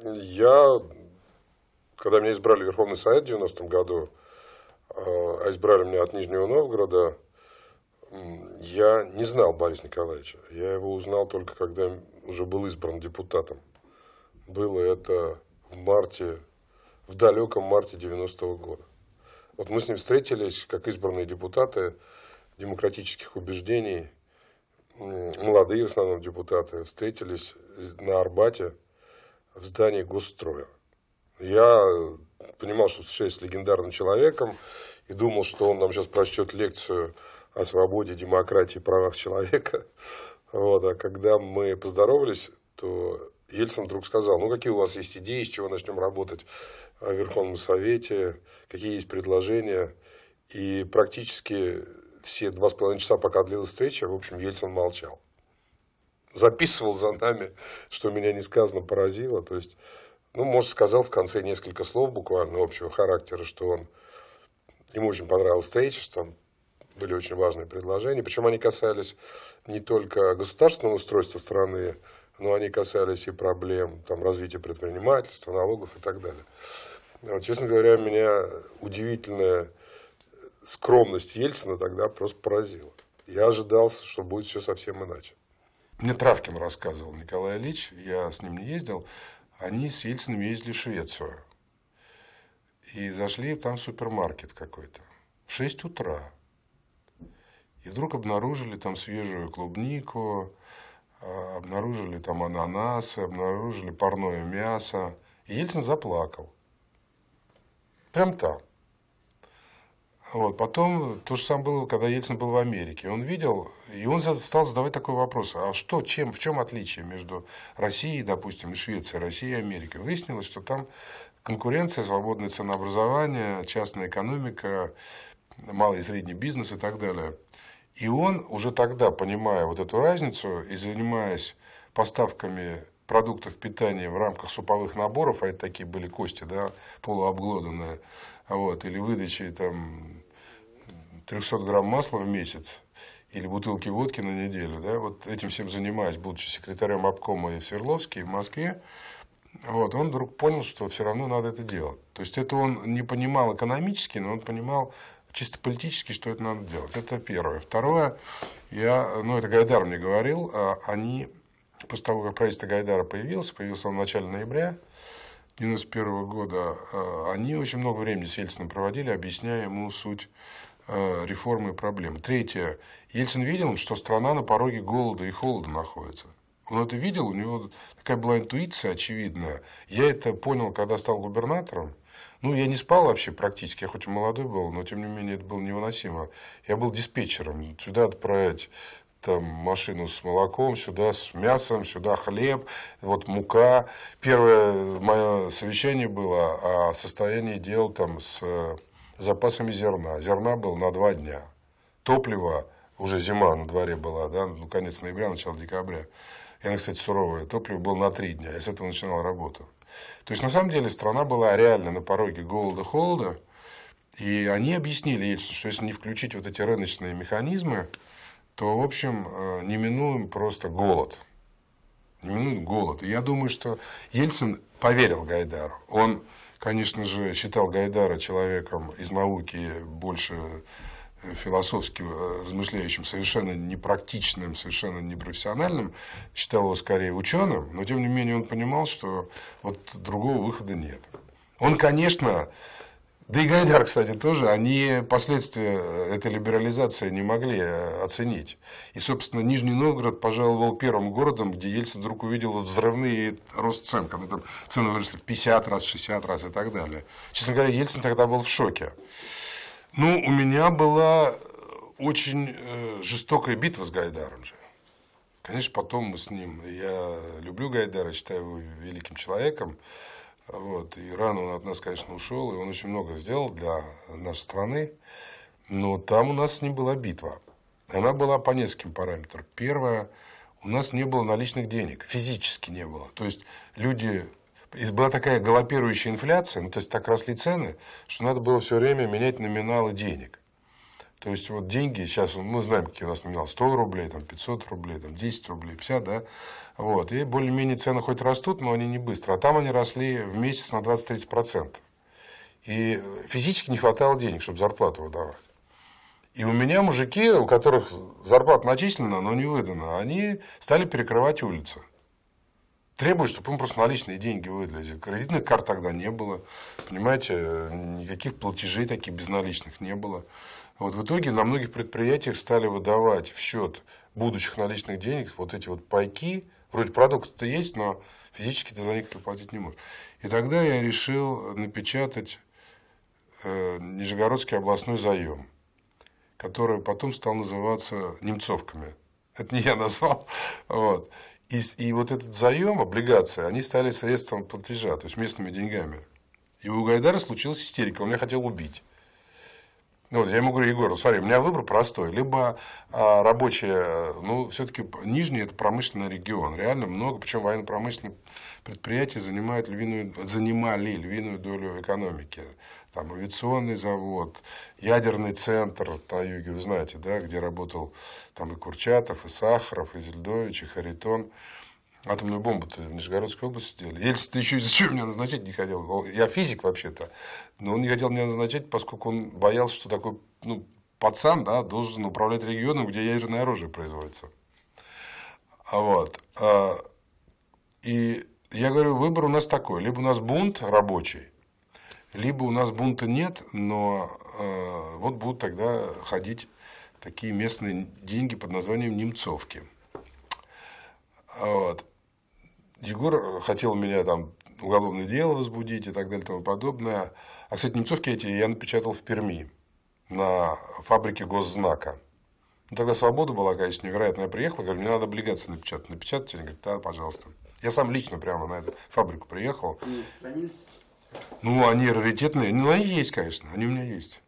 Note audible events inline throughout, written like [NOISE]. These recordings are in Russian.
Я, когда меня избрали в Верховный Совет в 90 году, а, а избрали меня от Нижнего Новгорода, я не знал Бориса Николаевича. Я его узнал только, когда уже был избран депутатом. Было это в марте, в далеком марте 90-го года. Вот мы с ним встретились, как избранные депутаты демократических убеждений, молодые в основном депутаты, встретились на Арбате – в здании госстроя. Я понимал, что встречаюсь с легендарным человеком и думал, что он нам сейчас прочтет лекцию о свободе, демократии, правах человека. [LAUGHS] Вот. А когда мы поздоровались, то Ельцин вдруг сказал, ну какие у вас есть идеи, с чего начнем работать в Верховном Совете, какие есть предложения. И практически все два с половиной часа, пока длилась встреча, в общем, Ельцин молчал записывал за нами, что меня несказанно поразило. То есть, ну, может, сказал в конце несколько слов буквально общего характера, что он, ему очень понравилась встреча, что там были очень важные предложения. Причем они касались не только государственного устройства страны, но они касались и проблем там, развития предпринимательства, налогов и так далее. Вот, честно говоря, меня удивительная скромность Ельцина тогда просто поразила. Я ожидал, что будет все совсем иначе. Мне Травкин рассказывал, Николай Ильич, я с ним не ездил, они с Ельциным ездили в Швецию. И зашли там супермаркет какой-то. В 6 утра. И вдруг обнаружили там свежую клубнику, а, обнаружили там ананасы, обнаружили парное мясо. И Ельцин заплакал. Прям так. Вот. Потом э, то же самое было, когда Ельцин был в Америке. Он видел, и он стал задавать такой вопрос, а что, чем, в чем отличие между Россией, допустим, и Швецией, Россией и Америкой? Выяснилось, что там конкуренция, свободное ценообразование, частная экономика, малый и средний бизнес и так далее. И он уже тогда, понимая вот эту разницу и занимаясь поставками продуктов питания в рамках суповых наборов, а это такие были кости, да, полуобглоданные, вот, или выдачи там 300 грамм масла в месяц, или бутылки водки на неделю, да, вот этим всем занимаясь, будучи секретарем обкома и в Свердловске, и в Москве, вот, он вдруг понял, что все равно надо это делать. То есть это он не понимал экономически, но он понимал чисто политически, что это надо делать. Это первое. Второе, я, ну это Гайдар мне говорил, а они после того, как правительство Гайдара появилось, появился он в начале ноября 1991 года, а, они очень много времени с Ельцином проводили, объясняя ему суть а, реформы и проблем. Третье. Ельцин видел, что страна на пороге голода и холода находится. Он это видел, у него такая была интуиция очевидная. Я это понял, когда стал губернатором. Ну, я не спал вообще практически, я хоть и молодой был, но тем не менее это было невыносимо. Я был диспетчером. Сюда отправить там машину с молоком, сюда с мясом, сюда хлеб, вот мука. Первое мое совещание было о состоянии дел там с э, запасами зерна. Зерна было на два дня. Топливо, уже зима на дворе была, да, ну, конец ноября, начало декабря. И она, кстати, суровое. Топливо было на три дня. Я с этого начинал работу. То есть, на самом деле, страна была реально на пороге голода-холода. И они объяснили Ельцину, что если не включить вот эти рыночные механизмы, то, в общем, э, не минуем просто голод. не минуем голод. И я думаю, что Ельцин поверил Гайдару. Он, конечно же, считал Гайдара человеком из науки больше э, философски э, размышляющим, совершенно непрактичным, совершенно непрофессиональным, считал его скорее ученым, но тем не менее он понимал, что вот другого выхода нет. Он, конечно, да и Гайдар, кстати, тоже, они последствия этой либерализации не могли э, оценить. И, собственно, Нижний Новгород, пожаловал первым городом, где Ельцин вдруг увидел взрывный рост цен, когда там цены выросли в 50 раз, 60 раз и так далее. Честно говоря, Ельцин тогда был в шоке. Ну, у меня была э, очень э, жестокая битва с Гайдаром же. Конечно, потом мы с ним, я люблю Гайдара, считаю его великим человеком, вот. И рано он от нас, конечно, ушел, и он очень много сделал для нашей страны. Но там у нас не была битва. Она была по нескольким параметрам. Первое, у нас не было наличных денег, физически не было. То есть люди была такая галопирующая инфляция, ну, то есть так росли цены, что надо было все время менять номиналы денег. То есть вот деньги, сейчас мы знаем, какие у нас номинал, 100 рублей, там 500 рублей, там 10 рублей, 50, да, вот, и более-менее цены хоть растут, но они не быстро, а там они росли в месяц на 20-30%. И физически не хватало денег, чтобы зарплату выдавать. И у меня мужики, у которых зарплата начислена, но не выдана, они стали перекрывать улицы. Требуют, чтобы им просто наличные деньги выдали. Кредитных карт тогда не было, понимаете, никаких платежей таких безналичных не было. Вот в итоге на многих предприятиях стали выдавать в счет будущих наличных денег вот эти вот пайки. Вроде продукт-то есть, но физически ты за них заплатить не можешь. И тогда я решил напечатать э, Нижегородский областной заем, который потом стал называться Немцовками. Это не я назвал. [LAUGHS] Вот. И, и вот этот заем, облигации, они стали средством платежа, то есть местными деньгами. И у Гайдара случилась истерика, он меня хотел убить. Ну, вот, я ему говорю, Егор, смотри, у меня выбор простой. Либо а, рабочие, ну, все-таки Нижний – это промышленный регион. Реально много, причем военно промышленные предприятия занимают львиную, занимали львиную долю экономики. Там авиационный завод, ядерный центр на юге, вы знаете, да, где работал там и Курчатов, и Сахаров, и Зельдович, и Харитон. Атомную бомбу-то в Нижегородской области сделали. Ельцин-то еще зачем меня назначать не хотел. Я физик вообще-то, но он не хотел меня назначать, поскольку он боялся, что такой ну, пацан да, должен управлять регионом, где ядерное оружие производится. А Вот. А, и я говорю, выбор у нас такой. Либо у нас бунт рабочий, либо у нас бунта нет, но э, вот будут тогда ходить такие местные деньги под названием немцовки. А вот. Егор э, хотел меня там уголовное дело возбудить и так далее и тому подобное. А, кстати, немцовки эти я напечатал в Перми на фабрике госзнака. Ну, тогда свобода была, конечно, невероятная. Я приехал, говорю, мне надо облигации напечатать. Напечатать? Они говорят, да, пожалуйста. Я сам лично прямо на эту фабрику приехал. Они сохранились? Ну, они раритетные. Ну, они есть, конечно, они у меня есть.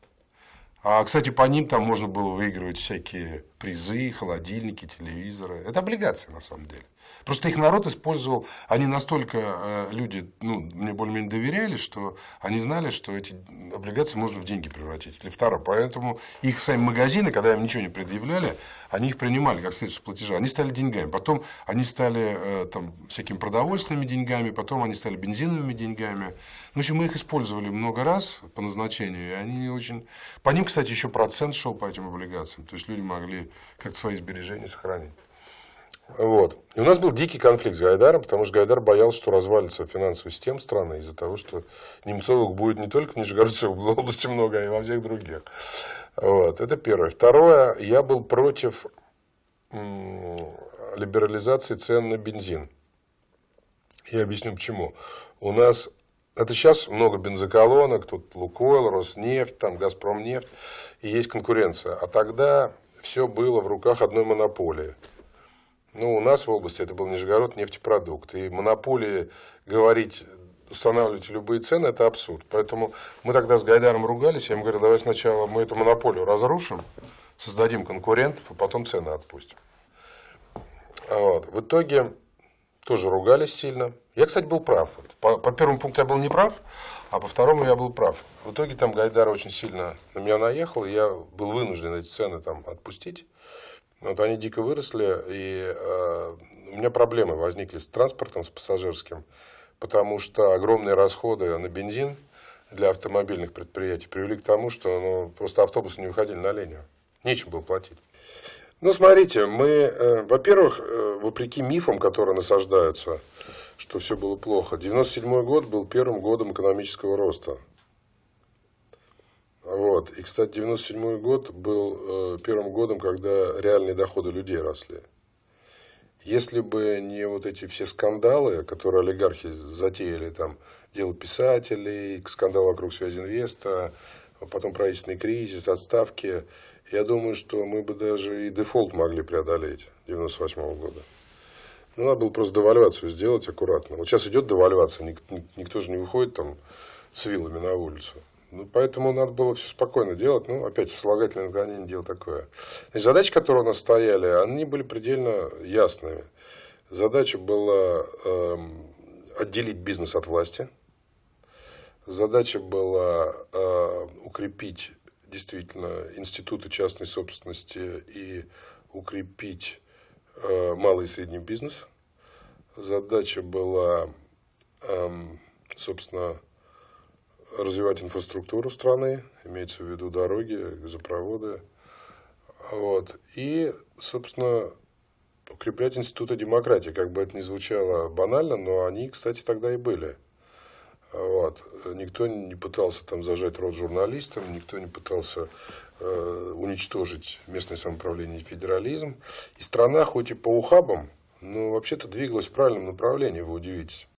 А, кстати, по ним там можно было выигрывать всякие призы, холодильники, телевизоры. Это облигации на самом деле. Просто их народ использовал, они настолько э, люди, ну, мне более-менее доверяли, что они знали, что эти облигации можно в деньги превратить или второе. Поэтому их сами магазины, когда им ничего не предъявляли, они их принимали как следующие платежа. Они стали деньгами, потом они стали э, там всякими продовольственными деньгами, потом они стали бензиновыми деньгами. Ну, в общем, мы их использовали много раз по назначению, и они очень... По ним, кстати, еще процент шел по этим облигациям. То есть люди могли как свои сбережения сохранить. Вот. И у нас был дикий конфликт с Гайдаром, потому что Гайдар боялся, что развалится финансовая система страны из-за того, что Немцовых будет не только в Нижегородской [LAUGHS] области много, а и во всех других. Вот. Это первое. Второе, я был против либерализации цен на бензин. Я объясню почему. У нас это сейчас много бензоколонок, тут Лукойл, Роснефть, там Газпромнефть, и есть конкуренция. А тогда все было в руках одной монополии. Ну, у нас в области это был Нижегород нефтепродукт. И монополии говорить, устанавливать любые цены, это абсурд. Поэтому мы тогда с Гайдаром ругались. Я ему говорю, давай сначала мы эту монополию разрушим, создадим конкурентов, а потом цены отпустим. Вот. В итоге тоже ругались сильно. Я, кстати, был прав. По, по первому пункту я был не прав, а по второму я был прав. В итоге там Гайдар очень сильно на меня наехал, и я был вынужден эти цены там отпустить. Вот они дико выросли, и э, у меня проблемы возникли с транспортом, с пассажирским, потому что огромные расходы на бензин для автомобильных предприятий привели к тому, что ну, просто автобусы не выходили на линию. Нечем было платить. Ну, смотрите, мы, э, во-первых, э, вопреки мифам, которые насаждаются, что все было плохо, 97 год был первым годом экономического роста. Вот. И, кстати, 97 год был э, первым годом, когда реальные доходы людей росли. Если бы не вот эти все скандалы, которые олигархи затеяли, там, дело писателей, скандал вокруг связи инвеста, а потом правительственный кризис, отставки, я думаю, что мы бы даже и дефолт могли преодолеть 98 -го года. Ну, надо было просто девальвацию сделать аккуратно. Вот сейчас идет девальвация, ник ник никто же не выходит там с вилами на улицу. Ну, поэтому надо было все спокойно делать. Ну, опять, сослагательное наклонение – дело такое. Значит, задачи, которые у нас стояли, они были предельно ясными. Задача была э, отделить бизнес от власти. Задача была э, укрепить действительно институты частной собственности и укрепить э, малый и средний бизнес. Задача была, э, собственно, развивать инфраструктуру страны, имеется в виду дороги, газопроводы. Вот. И, собственно, укреплять институты демократии, как бы это ни звучало банально, но они, кстати, тогда и были – вот. Никто не пытался там зажать рот журналистам, никто не пытался э, уничтожить местное самоуправление и федерализм. И страна, хоть и по ухабам, но вообще-то двигалась в правильном направлении, вы удивитесь.